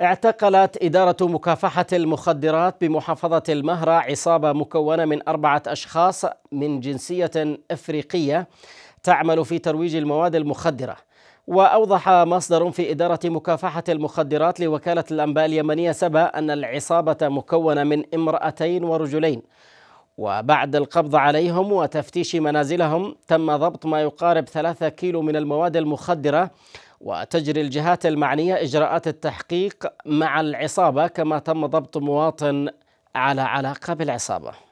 اعتقلت إدارة مكافحة المخدرات بمحافظة المهرة عصابة مكونة من أربعة أشخاص من جنسية إفريقية تعمل في ترويج المواد المخدرة وأوضح مصدر في إدارة مكافحة المخدرات لوكالة الأنباء اليمنية سبا أن العصابة مكونة من امرأتين ورجلين وبعد القبض عليهم وتفتيش منازلهم تم ضبط ما يقارب ثلاثة كيلو من المواد المخدرة وتجري الجهات المعنية إجراءات التحقيق مع العصابة كما تم ضبط مواطن على علاقة بالعصابة